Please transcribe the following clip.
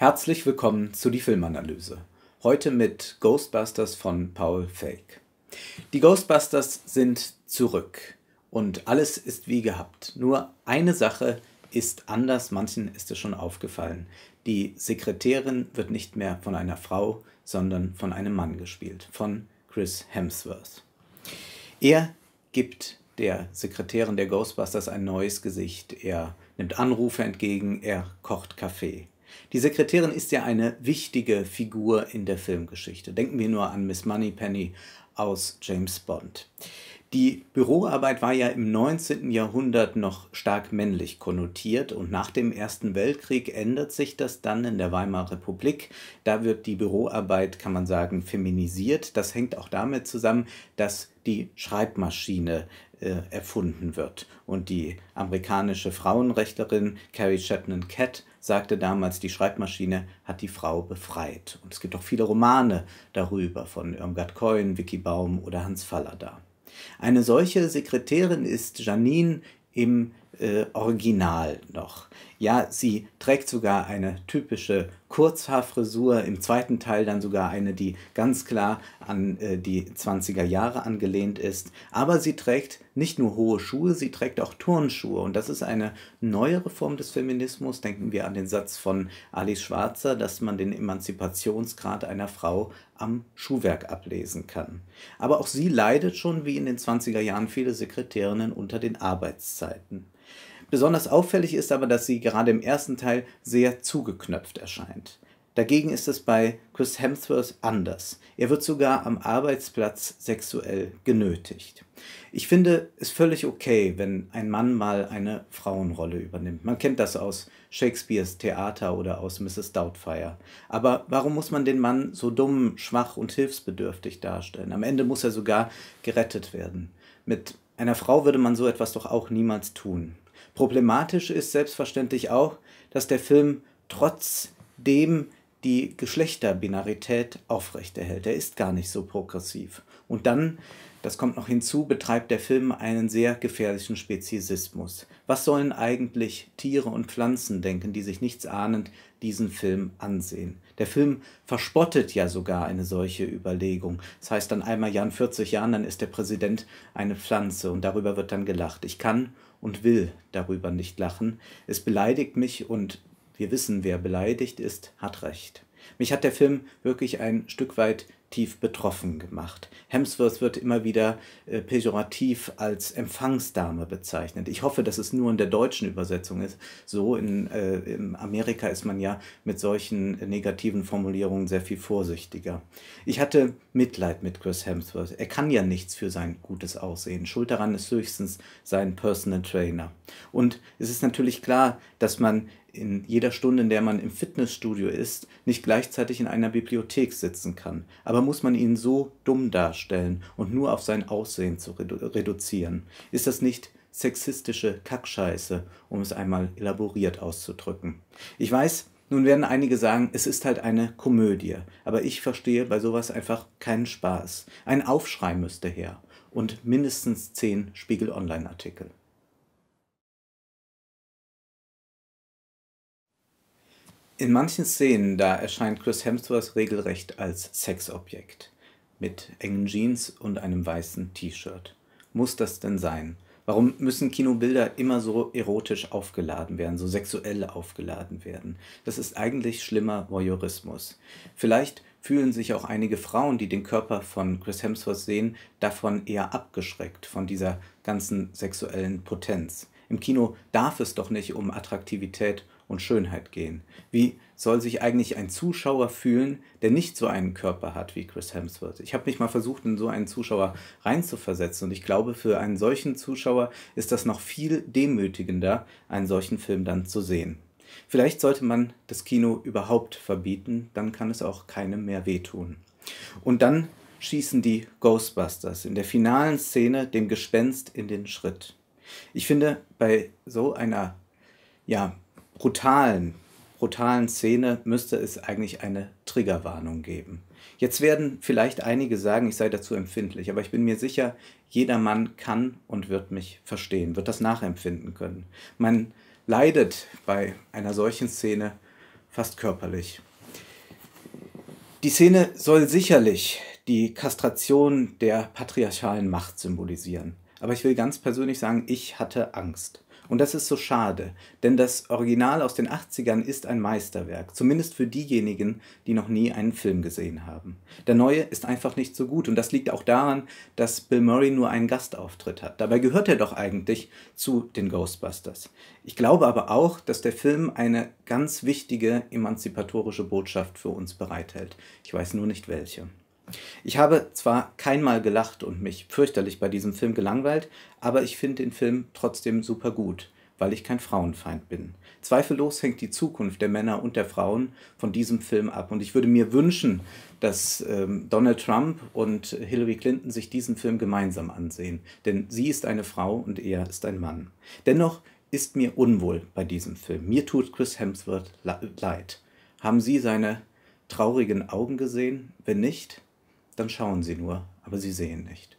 Herzlich willkommen zu die Filmanalyse. Heute mit Ghostbusters von Paul Fake. Die Ghostbusters sind zurück und alles ist wie gehabt. Nur eine Sache ist anders, manchen ist es schon aufgefallen. Die Sekretärin wird nicht mehr von einer Frau, sondern von einem Mann gespielt, von Chris Hemsworth. Er gibt der Sekretärin der Ghostbusters ein neues Gesicht. Er nimmt Anrufe entgegen, er kocht Kaffee. Die Sekretärin ist ja eine wichtige Figur in der Filmgeschichte. Denken wir nur an Miss Moneypenny aus James Bond. Die Büroarbeit war ja im 19. Jahrhundert noch stark männlich konnotiert und nach dem Ersten Weltkrieg ändert sich das dann in der Weimarer Republik. Da wird die Büroarbeit, kann man sagen, feminisiert. Das hängt auch damit zusammen, dass die Schreibmaschine äh, erfunden wird. Und die amerikanische Frauenrechtlerin Carrie Chapman Catt sagte damals, die Schreibmaschine hat die Frau befreit. Und es gibt auch viele Romane darüber von Irmgard Coyne, Vicky Baum oder Hans Fallada. Eine solche Sekretärin ist Janine im äh, original noch. Ja, sie trägt sogar eine typische Kurzhaarfrisur, im zweiten Teil dann sogar eine, die ganz klar an äh, die 20er Jahre angelehnt ist. Aber sie trägt nicht nur hohe Schuhe, sie trägt auch Turnschuhe. Und das ist eine neuere Form des Feminismus. Denken wir an den Satz von Alice Schwarzer, dass man den Emanzipationsgrad einer Frau am Schuhwerk ablesen kann. Aber auch sie leidet schon, wie in den 20er Jahren viele Sekretärinnen, unter den Arbeitszeiten. Besonders auffällig ist aber, dass sie gerade im ersten Teil sehr zugeknöpft erscheint. Dagegen ist es bei Chris Hemsworth anders. Er wird sogar am Arbeitsplatz sexuell genötigt. Ich finde es völlig okay, wenn ein Mann mal eine Frauenrolle übernimmt. Man kennt das aus Shakespeares Theater oder aus Mrs. Doubtfire. Aber warum muss man den Mann so dumm, schwach und hilfsbedürftig darstellen? Am Ende muss er sogar gerettet werden. Mit einer Frau würde man so etwas doch auch niemals tun. Problematisch ist selbstverständlich auch, dass der Film trotzdem die Geschlechterbinarität aufrechterhält. Er ist gar nicht so progressiv. Und dann das kommt noch hinzu, betreibt der Film einen sehr gefährlichen Speziesismus. Was sollen eigentlich Tiere und Pflanzen denken, die sich nichts ahnend diesen Film ansehen? Der Film verspottet ja sogar eine solche Überlegung. Das heißt dann einmal Jan 40 Jahren, dann ist der Präsident eine Pflanze und darüber wird dann gelacht. Ich kann und will darüber nicht lachen. Es beleidigt mich und wir wissen, wer beleidigt ist, hat recht. Mich hat der Film wirklich ein Stück weit tief betroffen gemacht. Hemsworth wird immer wieder äh, pejorativ als Empfangsdame bezeichnet. Ich hoffe, dass es nur in der deutschen Übersetzung ist. So in, äh, in Amerika ist man ja mit solchen negativen Formulierungen sehr viel vorsichtiger. Ich hatte Mitleid mit Chris Hemsworth. Er kann ja nichts für sein gutes Aussehen. Schuld daran ist höchstens sein Personal Trainer. Und es ist natürlich klar, dass man in jeder Stunde, in der man im Fitnessstudio ist, nicht gleichzeitig in einer Bibliothek sitzen kann. Aber aber muss man ihn so dumm darstellen und nur auf sein Aussehen zu redu reduzieren? Ist das nicht sexistische Kackscheiße, um es einmal elaboriert auszudrücken? Ich weiß, nun werden einige sagen, es ist halt eine Komödie, aber ich verstehe bei sowas einfach keinen Spaß. Ein Aufschrei müsste her und mindestens zehn Spiegel Online-Artikel. In manchen Szenen da erscheint Chris Hemsworth regelrecht als Sexobjekt. Mit engen Jeans und einem weißen T-Shirt. Muss das denn sein? Warum müssen Kinobilder immer so erotisch aufgeladen werden, so sexuell aufgeladen werden? Das ist eigentlich schlimmer Voyeurismus. Vielleicht fühlen sich auch einige Frauen, die den Körper von Chris Hemsworth sehen, davon eher abgeschreckt, von dieser ganzen sexuellen Potenz. Im Kino darf es doch nicht um Attraktivität und Schönheit gehen. Wie soll sich eigentlich ein Zuschauer fühlen, der nicht so einen Körper hat wie Chris Hemsworth? Ich habe mich mal versucht, in so einen Zuschauer reinzuversetzen und ich glaube, für einen solchen Zuschauer ist das noch viel demütigender, einen solchen Film dann zu sehen. Vielleicht sollte man das Kino überhaupt verbieten, dann kann es auch keinem mehr wehtun. Und dann schießen die Ghostbusters in der finalen Szene dem Gespenst in den Schritt. Ich finde, bei so einer ja, brutalen, brutalen Szene müsste es eigentlich eine Triggerwarnung geben. Jetzt werden vielleicht einige sagen, ich sei dazu empfindlich, aber ich bin mir sicher, jeder Mann kann und wird mich verstehen, wird das nachempfinden können. Man leidet bei einer solchen Szene fast körperlich. Die Szene soll sicherlich die Kastration der patriarchalen Macht symbolisieren. Aber ich will ganz persönlich sagen, ich hatte Angst. Und das ist so schade, denn das Original aus den 80ern ist ein Meisterwerk, zumindest für diejenigen, die noch nie einen Film gesehen haben. Der neue ist einfach nicht so gut und das liegt auch daran, dass Bill Murray nur einen Gastauftritt hat. Dabei gehört er doch eigentlich zu den Ghostbusters. Ich glaube aber auch, dass der Film eine ganz wichtige emanzipatorische Botschaft für uns bereithält. Ich weiß nur nicht welche. Ich habe zwar keinmal gelacht und mich fürchterlich bei diesem Film gelangweilt, aber ich finde den Film trotzdem super gut, weil ich kein Frauenfeind bin. Zweifellos hängt die Zukunft der Männer und der Frauen von diesem Film ab. Und ich würde mir wünschen, dass ähm, Donald Trump und Hillary Clinton sich diesen Film gemeinsam ansehen. Denn sie ist eine Frau und er ist ein Mann. Dennoch ist mir unwohl bei diesem Film. Mir tut Chris Hemsworth leid. Haben Sie seine traurigen Augen gesehen? Wenn nicht, dann schauen sie nur, aber sie sehen nicht.